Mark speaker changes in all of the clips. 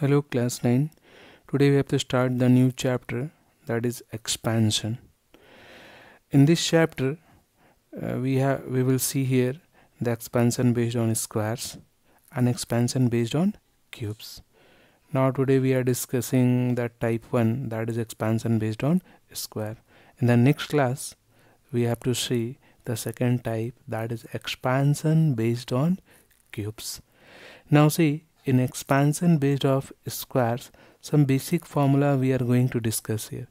Speaker 1: Hello class 9. Today we have to start the new chapter that is expansion. In this chapter uh, we have we will see here the expansion based on squares and expansion based on cubes. Now today we are discussing that type 1 that is expansion based on square. In the next class we have to see the second type that is expansion based on cubes. Now see in expansion based of squares some basic formula we are going to discuss here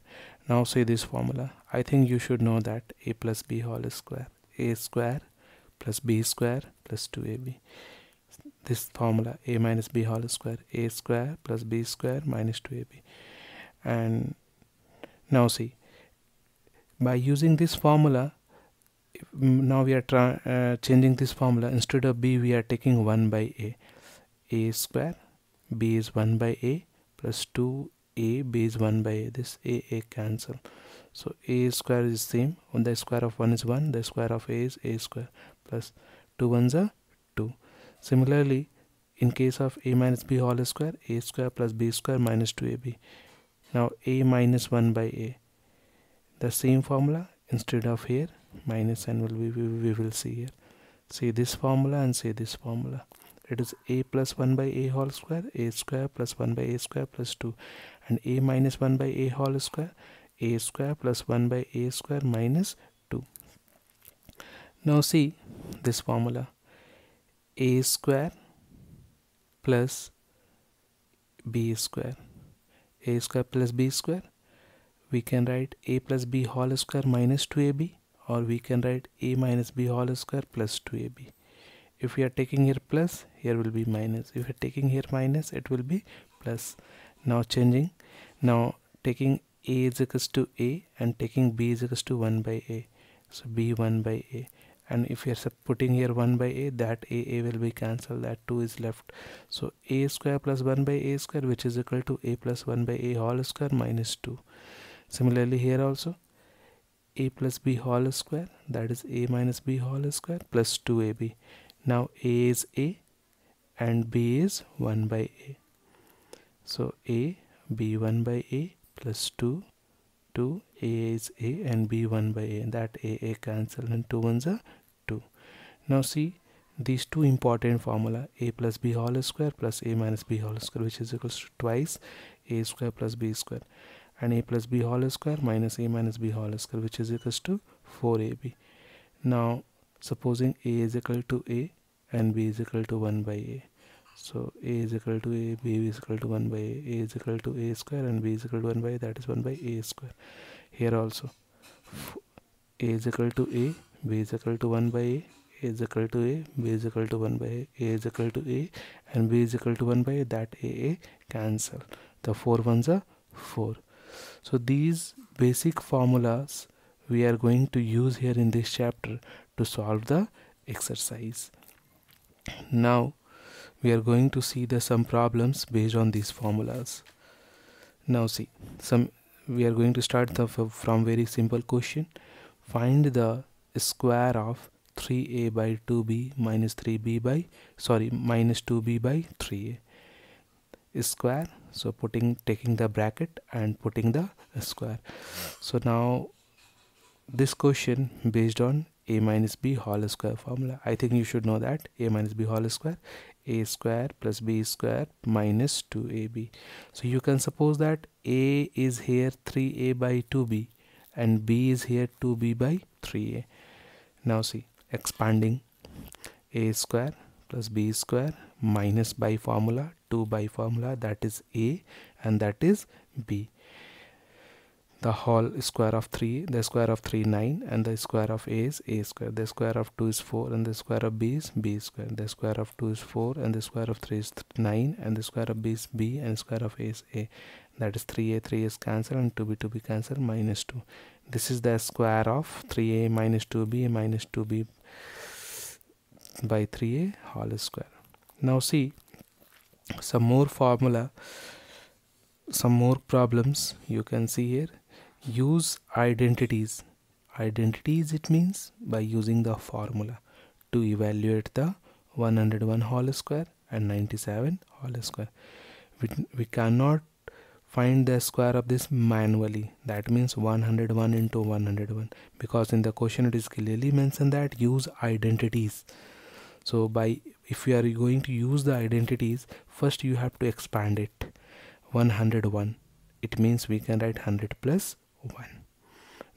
Speaker 1: now say this formula I think you should know that a plus b whole square a square plus b square plus 2ab this formula a minus b whole square a square plus b square minus 2ab and now see by using this formula mm, now we are uh, changing this formula instead of b we are taking 1 by a a square b is 1 by a plus 2a b is 1 by a this a a cancel so a square is same on the square of 1 is 1 the square of a is a square plus 2 ones are 2 similarly in case of a minus b whole square a square plus b square minus 2ab now a minus 1 by a the same formula instead of here minus n will be we, we will see here say this formula and say this formula it is a plus 1 by a whole square a square plus 1 by a square plus 2 and a minus 1 by a whole square a square plus 1 by a square minus 2 now see this formula a square plus b square a square plus b square we can write a plus b whole square minus 2ab or we can write a minus b whole square plus 2ab if we are taking here plus here will be minus if we are taking here minus it will be plus now changing now taking a is equals to a and taking b is equals to 1 by a so b 1 by a and if you are putting here 1 by a that a a will be cancelled that 2 is left so a square plus 1 by a square which is equal to a plus 1 by a whole square minus 2 similarly here also a plus b whole square that is a minus b whole square plus 2ab now a is a and b is 1 by a so a b 1 by a plus 2 2 a is a and b 1 by a that a a cancel and 2 ones are 2 now see these two important formula a plus b whole square plus a minus b whole square which is equals to twice a square plus b square and a plus b whole square minus a minus b whole square which is equals to 4ab now supposing a is equal to a and b is equal to 1 by a so a is equal to a b is equal to 1 by a a is equal to a square and b is equal to 1 by a, that is 1 by a square here also a is equal to a b is equal to 1 by a a is equal to a b is equal to 1 by a a is equal to a and b is equal to 1 by a that a a cancel the four ones are four so these basic formulas we are going to use here in this chapter to solve the exercise now we are going to see the some problems based on these formulas. Now see some we are going to start the, from very simple question. Find the square of 3a by 2b minus 3b by sorry minus 2b by 3a square so putting taking the bracket and putting the square so now this question based on a minus b whole square formula i think you should know that a minus b whole square a square plus b square minus 2ab so you can suppose that a is here 3a by 2b and b is here 2b by 3a now see expanding a square plus b square minus by formula 2 by formula that is a and that is b the whole square of 3 the square of 3 9 and the square of a is a square the square of 2 is 4 and the square of b is b square the square of 2 is 4 and the square of 3 is 9 and the square of b is b and square of a is a that is 3a 3 a is cancelled and 2b 2b cancelled minus 2 this is the square of 3a minus 2b minus 2b by 3a whole square now see some more formula some more problems you can see here use identities identities it means by using the formula to evaluate the 101 whole square and 97 whole square we, we cannot find the square of this manually that means 101 into 101 because in the question it is clearly mentioned that use identities so by if you are going to use the identities first you have to expand it 101 it means we can write 100 plus 1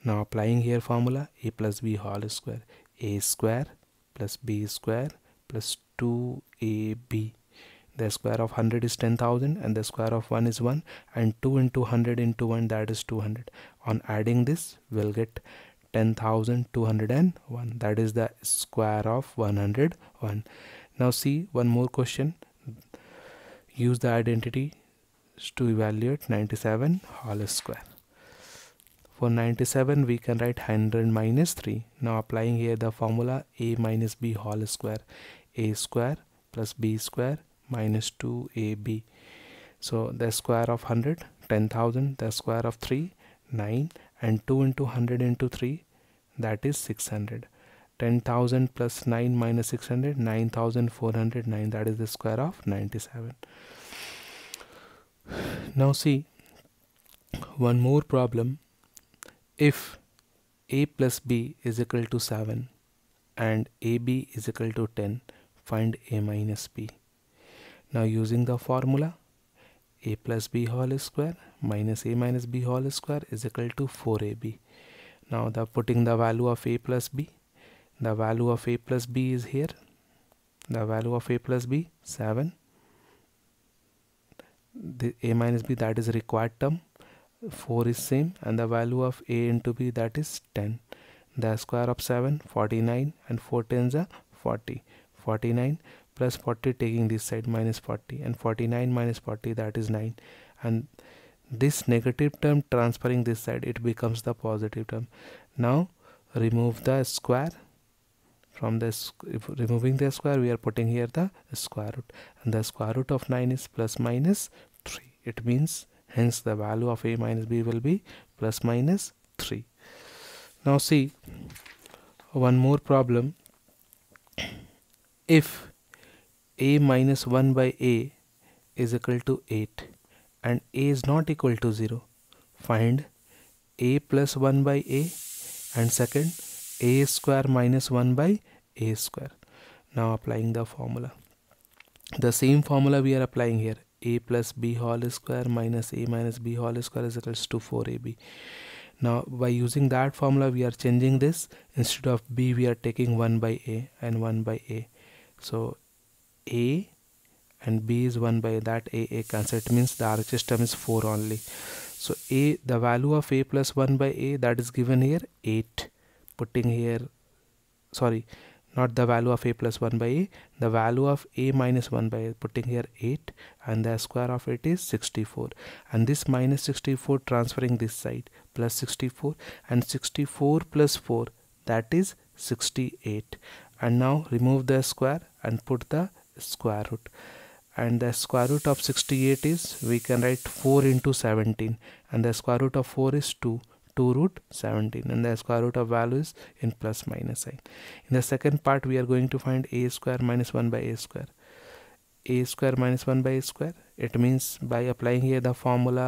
Speaker 1: now applying here formula a plus b whole square a square plus b square plus 2ab the square of 100 is 10,000 and the square of 1 is 1 and 2 into 100 into 1 that is 200 on adding this we'll get 10,201 that is the square of 101 now see one more question use the identity to evaluate 97 whole square for 97 we can write 100 minus 3. Now applying here the formula a minus b whole square. a square plus b square minus 2ab. So the square of 100 10,000 the square of 3 9 and 2 into 100 into 3 that is 600. 10,000 plus 9 minus 600 9,409 that is the square of 97. Now see one more problem if a plus b is equal to 7 and ab is equal to 10 find a minus b now using the formula a plus b whole square minus a minus b whole square is equal to 4ab now the putting the value of a plus b the value of a plus b is here the value of a plus b 7 the a minus b that is required term 4 is same and the value of a into b that is 10 the square of 7 49 and 4 tens are 40 49 plus 40 taking this side minus 40 and 49 minus 40 that is 9 and this negative term transferring this side it becomes the positive term now remove the square from if removing the square we are putting here the square root and the square root of 9 is plus minus 3 it means hence the value of a minus b will be plus minus 3 now see one more problem if a minus 1 by a is equal to 8 and a is not equal to 0 find a plus 1 by a and second a square minus 1 by a square now applying the formula the same formula we are applying here a plus b whole square minus a minus b whole square is equals to 4ab. Now by using that formula we are changing this instead of b we are taking 1 by a and 1 by a. So a and b is 1 by that a a cancel it means the RHS term is 4 only. So a the value of a plus 1 by a that is given here 8 putting here sorry not the value of a plus 1 by a the value of a minus 1 by a putting here 8 and the square of it is 64 and this minus 64 transferring this side plus 64 and 64 plus 4 that is 68 and now remove the square and put the square root and the square root of 68 is we can write 4 into 17 and the square root of 4 is 2 2 root 17 and the square root of value is in plus minus sign. In the second part we are going to find a square minus 1 by a square. a square minus 1 by a square it means by applying here the formula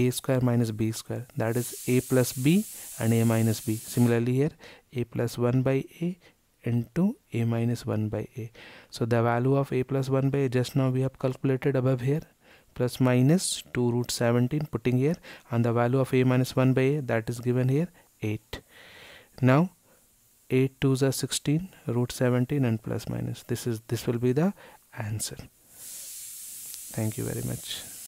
Speaker 1: a square minus b square that is a plus b and a minus b. Similarly here a plus 1 by a into a minus 1 by a. So the value of a plus 1 by a just now we have calculated above here plus minus 2 root 17 putting here and the value of a minus 1 by a that is given here 8 now 8 2s are 16 root 17 and plus minus this is this will be the answer thank you very much